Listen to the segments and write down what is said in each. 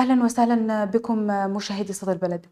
اهلا وسهلا بكم مشاهدي صدى البلد.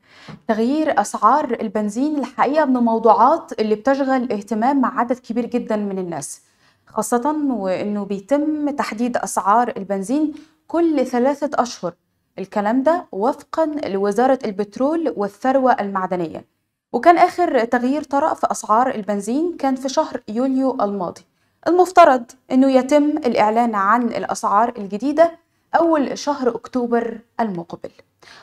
تغيير اسعار البنزين الحقيقه من الموضوعات اللي بتشغل اهتمام مع عدد كبير جدا من الناس. خاصة وانه بيتم تحديد اسعار البنزين كل ثلاثة اشهر. الكلام ده وفقا لوزارة البترول والثروة المعدنية. وكان اخر تغيير طرأ في اسعار البنزين كان في شهر يوليو الماضي. المفترض انه يتم الاعلان عن الاسعار الجديدة أول شهر أكتوبر المقبل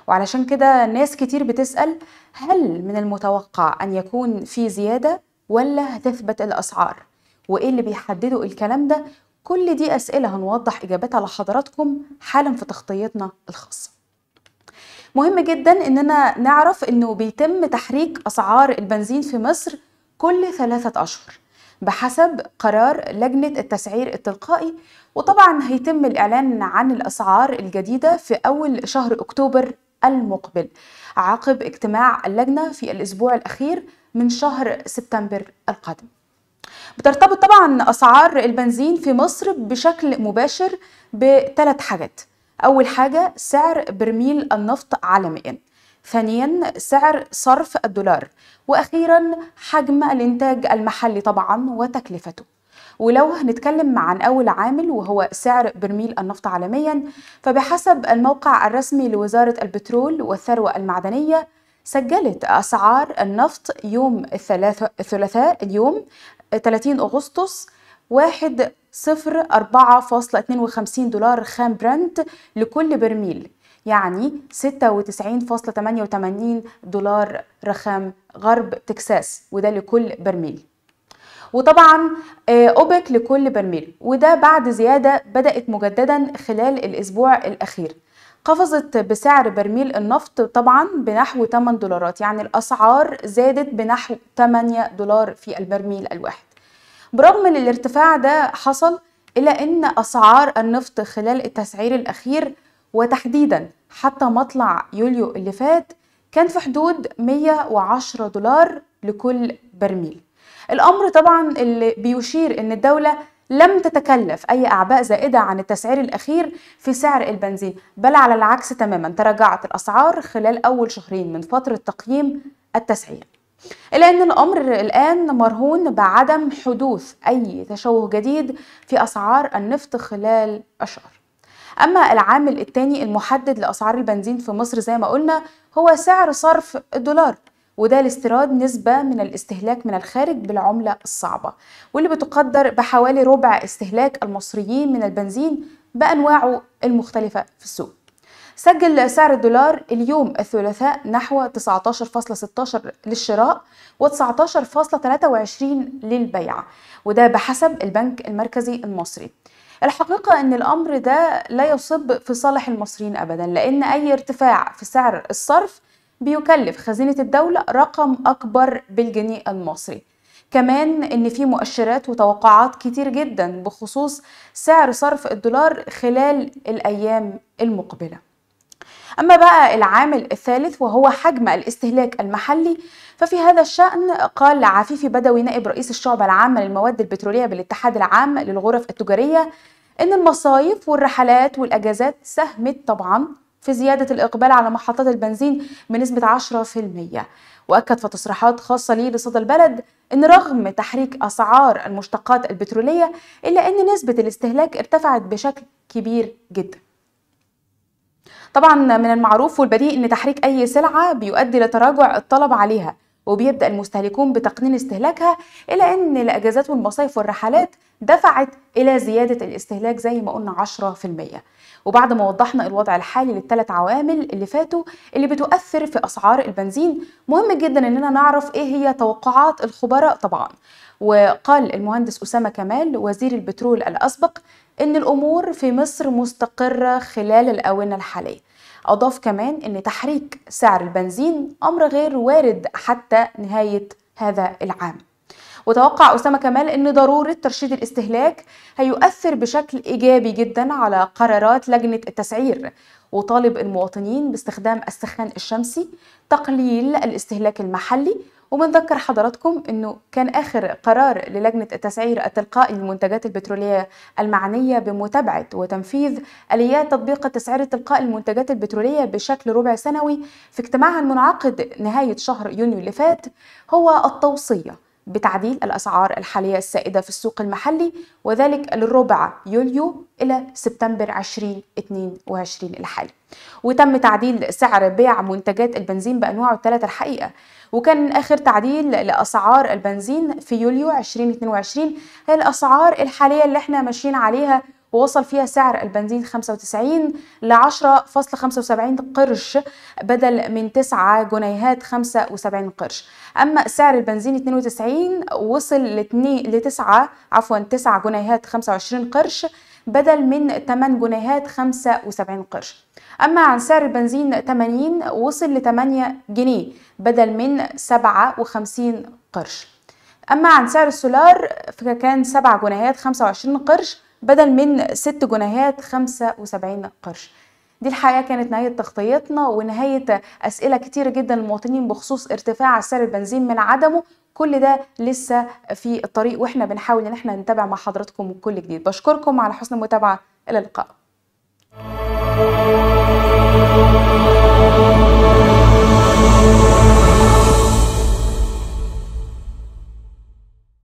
وعلشان كده ناس كتير بتسأل هل من المتوقع أن يكون في زيادة ولا هتثبت الأسعار وإيه اللي بيحددوا الكلام ده كل دي أسئلة هنوضح إجابتها لحضراتكم حالا في تغطيتنا الخاصة مهم جدا إننا نعرف إنه بيتم تحريك أسعار البنزين في مصر كل ثلاثة أشهر بحسب قرار لجنة التسعير التلقائي وطبعا هيتم الإعلان عن الأسعار الجديدة في أول شهر أكتوبر المقبل عقب اجتماع اللجنة في الأسبوع الأخير من شهر سبتمبر القادم بترتبط طبعا أسعار البنزين في مصر بشكل مباشر بثلاث حاجات أول حاجة سعر برميل النفط عالميا ثانيا سعر صرف الدولار واخيرا حجم الانتاج المحلي طبعا وتكلفته ولو هنتكلم عن أول عامل وهو سعر برميل النفط عالميا فبحسب الموقع الرسمي لوزارة البترول والثروة المعدنية سجلت أسعار النفط يوم الثلاثاء اليوم 30 أغسطس واحد صفر أربعة فاصلة اتنين وخمسين دولار خام برنت لكل برميل يعني 96.88 دولار رخام غرب تكساس وده لكل برميل وطبعا آه، اوبك لكل برميل وده بعد زياده بدات مجددا خلال الاسبوع الاخير قفزت بسعر برميل النفط طبعا بنحو 8 دولارات يعني الاسعار زادت بنحو 8 دولار في البرميل الواحد برغم ان الارتفاع ده حصل الا ان اسعار النفط خلال التسعير الاخير وتحديدا حتى مطلع يوليو اللي فات كان في حدود 110 دولار لكل برميل الأمر طبعا اللي بيشير أن الدولة لم تتكلف أي أعباء زائدة عن التسعير الأخير في سعر البنزين بل على العكس تماما تراجعت الأسعار خلال أول شهرين من فترة تقييم التسعير إلا أن الأمر الآن مرهون بعدم حدوث أي تشوه جديد في أسعار النفط خلال أشهر أما العامل الثاني المحدد لأسعار البنزين في مصر زي ما قلنا هو سعر صرف الدولار وده لاستيراد نسبة من الاستهلاك من الخارج بالعملة الصعبة واللي بتقدر بحوالي ربع استهلاك المصريين من البنزين بأنواعه المختلفة في السوق سجل سعر الدولار اليوم الثلاثاء نحو 19.16 للشراء و19.23 للبيع وده بحسب البنك المركزي المصري الحقيقة أن الأمر ده لا يصب في صالح المصريين أبدا لأن أي ارتفاع في سعر الصرف بيكلف خزينة الدولة رقم أكبر بالجنيه المصري كمان ان في مؤشرات وتوقعات كتير جدا بخصوص سعر صرف الدولار خلال الايام المقبله اما بقى العامل الثالث وهو حجم الاستهلاك المحلي ففي هذا الشأن قال عفيفي بدوي نائب رئيس الشعبة العامة للمواد البترولية بالاتحاد العام للغرف التجارية إن المصايف والرحلات والأجازات ساهمت طبعا في زيادة الإقبال على محطات البنزين بنسبة 10% وأكد في تصريحات خاصة ليه لصدى البلد إن رغم تحريك أسعار المشتقات البترولية إلا أن نسبة الاستهلاك ارتفعت بشكل كبير جدا طبعا من المعروف والبديهي أن تحريك أي سلعة بيؤدي لتراجع الطلب عليها وبيبدأ المستهلكون بتقنين استهلاكها إلى أن الأجازات والمصايف والرحلات دفعت إلى زيادة الاستهلاك زي ما قلنا 10% وبعد ما وضحنا الوضع الحالي للثلاث عوامل اللي فاتوا اللي بتؤثر في أسعار البنزين مهم جدا إننا نعرف إيه هي توقعات الخبراء طبعا وقال المهندس أسامة كمال وزير البترول الأسبق إن الأمور في مصر مستقرة خلال الآونة الحالية أضاف كمان أن تحريك سعر البنزين أمر غير وارد حتى نهاية هذا العام وتوقع أسامة كمال أن ضرورة ترشيد الاستهلاك هيؤثر بشكل إيجابي جدا على قرارات لجنة التسعير وطالب المواطنين باستخدام السخان الشمسي تقليل الاستهلاك المحلي وبنذكر حضراتكم انه كان اخر قرار للجنه التسعير التلقائي للمنتجات البتروليه المعنيه بمتابعه وتنفيذ اليات تطبيق التسعير التلقائي للمنتجات البتروليه بشكل ربع سنوي في اجتماعها المنعقد نهايه شهر يونيو اللي فات هو التوصيه بتعديل الأسعار الحالية السائدة في السوق المحلي وذلك للربع يوليو إلى سبتمبر 2022 الحالي وتم تعديل سعر بيع منتجات البنزين بأنواعه الثلاثة الحقيقة وكان آخر تعديل لأسعار البنزين في يوليو 2022 هي الأسعار الحالية اللي احنا ماشيين عليها ووصل فيها سعر البنزين 95 ل 10.75 قرش بدل من 9 جنيهات 75 قرش اما سعر البنزين 92 وصل ل 9 عفوا 9 جنيهات 25 قرش بدل من 8 جنيهات 75 قرش أما عن سعر البنزين 80 وصل ل 8 جنيه بدل من 57 قرش أما عن سعر السولار فكان 7 جنيهات 25 قرش بدل من 6 جنيهات 75 قرش دي الحقيقه كانت نهايه تغطيتنا ونهايه اسئله كتيره جدا للمواطنين بخصوص ارتفاع سعر البنزين من عدمه كل ده لسه في الطريق واحنا بنحاول ان احنا نتابع مع حضراتكم كل جديد بشكركم على حسن المتابعه الى اللقاء